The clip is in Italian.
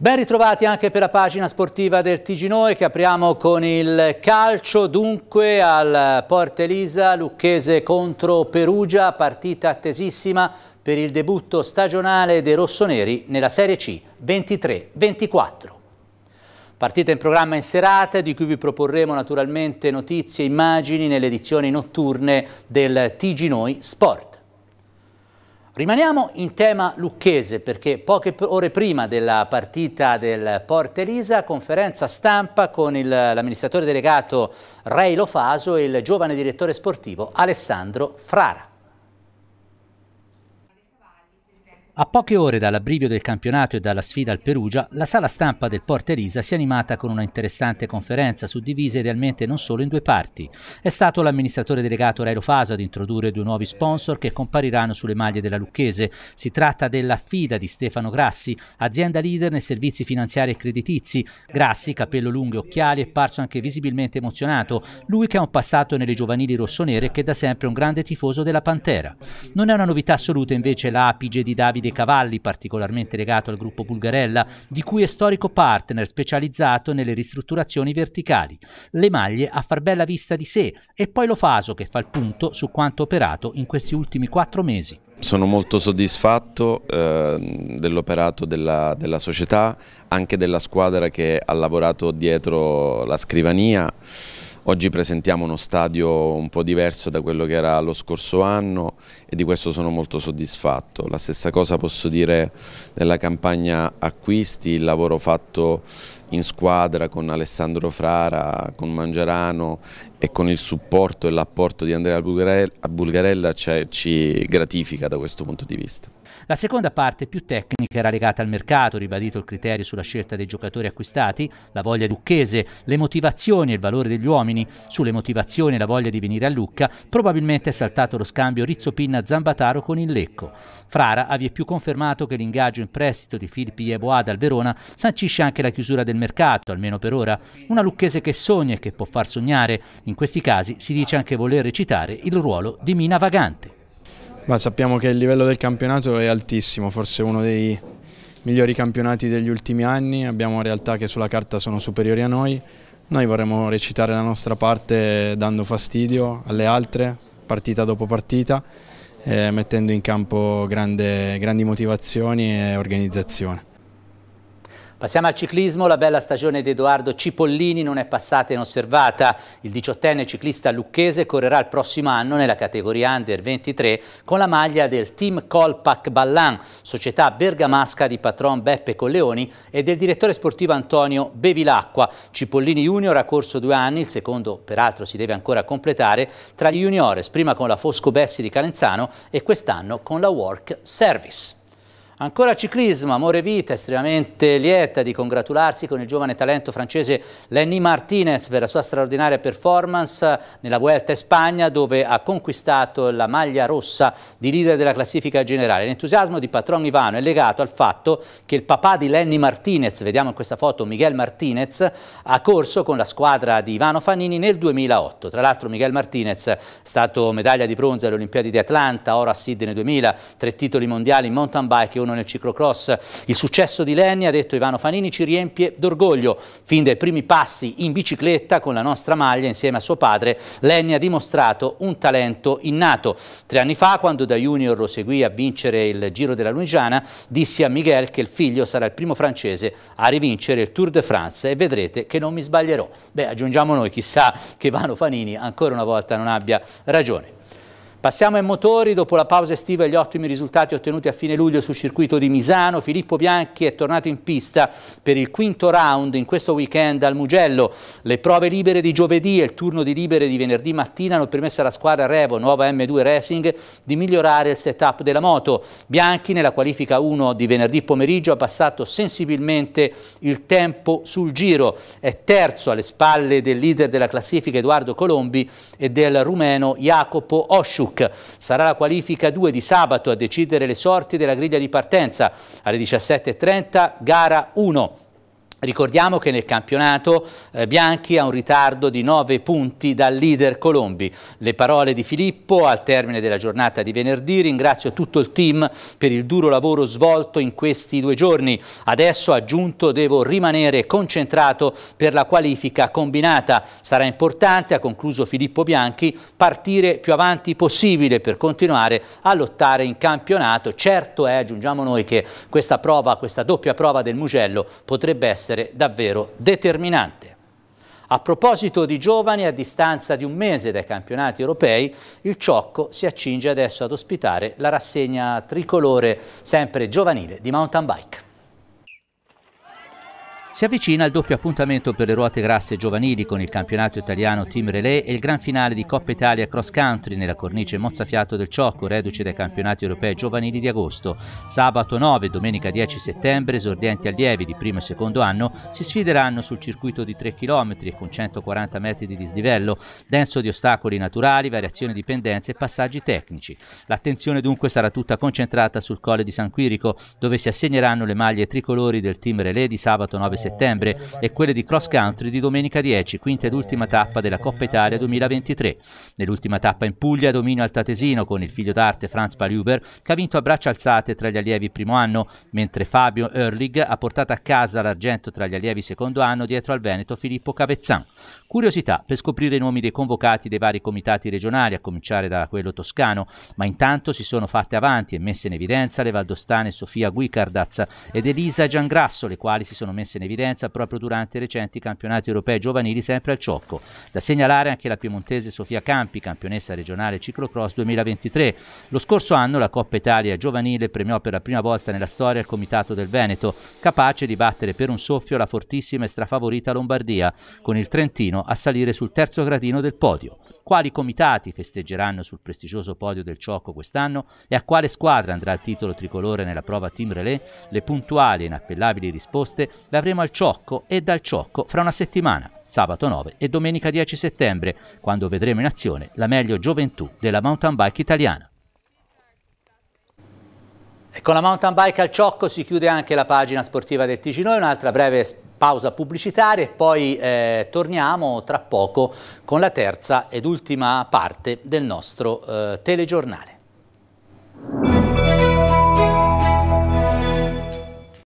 Ben ritrovati anche per la pagina sportiva del Tiginoe che apriamo con il calcio, dunque al Porta Elisa, Lucchese contro Perugia, partita attesissima per il debutto stagionale dei rossoneri nella Serie C 23-24. Partita in programma in serata di cui vi proporremo naturalmente notizie e immagini nelle edizioni notturne del Tiginoi Sport. Rimaniamo in tema lucchese perché poche ore prima della partita del Porte Elisa, conferenza stampa con l'amministratore delegato Ray Lofaso e il giovane direttore sportivo Alessandro Frara. A poche ore dall'abbrivio del campionato e dalla sfida al Perugia, la sala stampa del Porta Elisa si è animata con una interessante conferenza suddivisa idealmente non solo in due parti. È stato l'amministratore delegato Rairo Faso ad introdurre due nuovi sponsor che compariranno sulle maglie della Lucchese. Si tratta della FIDA di Stefano Grassi, azienda leader nei servizi finanziari e creditizi. Grassi, capello lungo e occhiali, è parso anche visibilmente emozionato. Lui che ha un passato nelle giovanili rossonere e che è da sempre un grande tifoso della Pantera. Non è una novità assoluta invece la di Davide dei cavalli, particolarmente legato al gruppo Bulgarella, di cui è storico partner specializzato nelle ristrutturazioni verticali. Le maglie a far bella vista di sé e poi lo Faso che fa il punto su quanto operato in questi ultimi quattro mesi. Sono molto soddisfatto eh, dell'operato della, della, società, anche della squadra che ha lavorato dietro la scrivania. Oggi presentiamo uno stadio un po' diverso da quello che era lo scorso anno e di questo sono molto soddisfatto. La stessa cosa posso dire della campagna acquisti, il lavoro fatto in squadra con Alessandro Frara, con Mangiarano e con il supporto e l'apporto di Andrea Bulgarella cioè ci gratifica da questo punto di vista. La seconda parte più tecnica era legata al mercato, ribadito il criterio sulla scelta dei giocatori acquistati, la voglia Lucchese, le motivazioni e il valore degli uomini. Sulle motivazioni e la voglia di venire a Lucca probabilmente è saltato lo scambio Rizzo Pinna zambataro con il Lecco. Frara ha più confermato che l'ingaggio in prestito di Filippi Yeboa dal Verona sancisce anche la chiusura del mercato, almeno per ora. Una lucchese che sogna e che può far sognare. In questi casi si dice anche voler recitare il ruolo di mina vagante. Ma sappiamo che il livello del campionato è altissimo, forse uno dei migliori campionati degli ultimi anni, abbiamo realtà che sulla carta sono superiori a noi, noi vorremmo recitare la nostra parte dando fastidio alle altre, partita dopo partita, eh, mettendo in campo grande, grandi motivazioni e organizzazione. Passiamo al ciclismo, la bella stagione di Edoardo Cipollini non è passata inosservata. Il diciottenne ciclista lucchese correrà il prossimo anno nella categoria Under 23 con la maglia del team Colpac Ballan, società bergamasca di patron Beppe Colleoni e del direttore sportivo Antonio Bevilacqua. Cipollini Junior ha corso due anni, il secondo peraltro si deve ancora completare, tra gli juniores, prima con la Fosco Bessi di Calenzano e quest'anno con la Work Service. Ancora ciclismo, Amore Vita, estremamente lieta di congratularsi con il giovane talento francese Lenny Martinez per la sua straordinaria performance nella Vuelta in Spagna dove ha conquistato la maglia rossa di leader della classifica generale. L'entusiasmo di Patron Ivano è legato al fatto che il papà di Lenny Martinez, vediamo in questa foto Miguel Martinez, ha corso con la squadra di Ivano Fanini nel 2008. Tra l'altro Miguel Martinez è stato medaglia di bronzo alle Olimpiadi di Atlanta, ora a Sydney 2000, tre titoli mondiali in mountain bike e un vincono nel ciclocross. Il successo di Lenny, ha detto Ivano Fanini, ci riempie d'orgoglio. Fin dai primi passi in bicicletta con la nostra maglia insieme a suo padre, Lenny ha dimostrato un talento innato. Tre anni fa, quando da junior lo seguì a vincere il Giro della Luigiana, disse a Miguel che il figlio sarà il primo francese a rivincere il Tour de France e vedrete che non mi sbaglierò. Beh, aggiungiamo noi, chissà che Ivano Fanini ancora una volta non abbia ragione. Passiamo ai motori, dopo la pausa estiva e gli ottimi risultati ottenuti a fine luglio sul circuito di Misano, Filippo Bianchi è tornato in pista per il quinto round in questo weekend al Mugello. Le prove libere di giovedì e il turno di libere di venerdì mattina hanno permesso alla squadra Revo Nuova M2 Racing di migliorare il setup della moto. Bianchi nella qualifica 1 di venerdì pomeriggio ha passato sensibilmente il tempo sul giro. È terzo alle spalle del leader della classifica Edoardo Colombi e del rumeno Jacopo Osciu. Duke. Sarà la qualifica 2 di sabato a decidere le sorti della griglia di partenza. Alle 17.30 gara 1 Ricordiamo che nel campionato eh, Bianchi ha un ritardo di 9 punti dal leader Colombi. Le parole di Filippo al termine della giornata di venerdì. Ringrazio tutto il team per il duro lavoro svolto in questi due giorni. Adesso, aggiunto, devo rimanere concentrato per la qualifica combinata. Sarà importante, ha concluso Filippo Bianchi, partire più avanti possibile per continuare a lottare in campionato. Certo è, eh, aggiungiamo noi, che questa prova, questa doppia prova del Mugello potrebbe essere essere davvero determinante. A proposito di giovani, a distanza di un mese dai campionati europei, il Ciocco si accinge adesso ad ospitare la rassegna tricolore sempre giovanile di mountain bike. Si avvicina il doppio appuntamento per le ruote grasse giovanili con il campionato italiano Team Relay e il gran finale di Coppa Italia Cross Country nella cornice mozzafiato del Ciocco, reduce dai campionati europei giovanili di agosto. Sabato 9 e domenica 10 settembre esordienti allievi di primo e secondo anno si sfideranno sul circuito di 3 km e con 140 metri di dislivello, denso di ostacoli naturali, variazioni di pendenze e passaggi tecnici. L'attenzione dunque sarà tutta concentrata sul Colle di San Quirico, dove si assegneranno le maglie tricolori del Team Relay di sabato 9 settembre settembre e quelle di cross country di domenica 10, quinta ed ultima tappa della Coppa Italia 2023. Nell'ultima tappa in Puglia dominio altatesino con il figlio d'arte Franz Paliuber che ha vinto a braccia alzate tra gli allievi primo anno, mentre Fabio Erlig ha portato a casa l'argento tra gli allievi secondo anno dietro al Veneto Filippo Cavezzan. Curiosità per scoprire i nomi dei convocati dei vari comitati regionali, a cominciare da quello toscano, ma intanto si sono fatte avanti e messe in evidenza le valdostane Sofia Guicardaz ed Elisa Giangrasso, le quali si sono messe in evidenza evidenza proprio durante i recenti campionati europei giovanili sempre al Ciocco. Da segnalare anche la piemontese Sofia Campi, campionessa regionale ciclocross 2023. Lo scorso anno la Coppa Italia giovanile premiò per la prima volta nella storia il Comitato del Veneto, capace di battere per un soffio la fortissima e strafavorita Lombardia, con il Trentino a salire sul terzo gradino del podio. Quali comitati festeggeranno sul prestigioso podio del Ciocco quest'anno e a quale squadra andrà il titolo tricolore nella prova Team Relais? Le puntuali e inappellabili risposte le avremo al al Ciocco e dal Ciocco fra una settimana, sabato 9 e domenica 10 settembre, quando vedremo in azione la meglio gioventù della mountain bike italiana. E con la mountain bike al Ciocco si chiude anche la pagina sportiva del Ticino, un'altra breve pausa pubblicitaria e poi eh, torniamo tra poco con la terza ed ultima parte del nostro eh, telegiornale.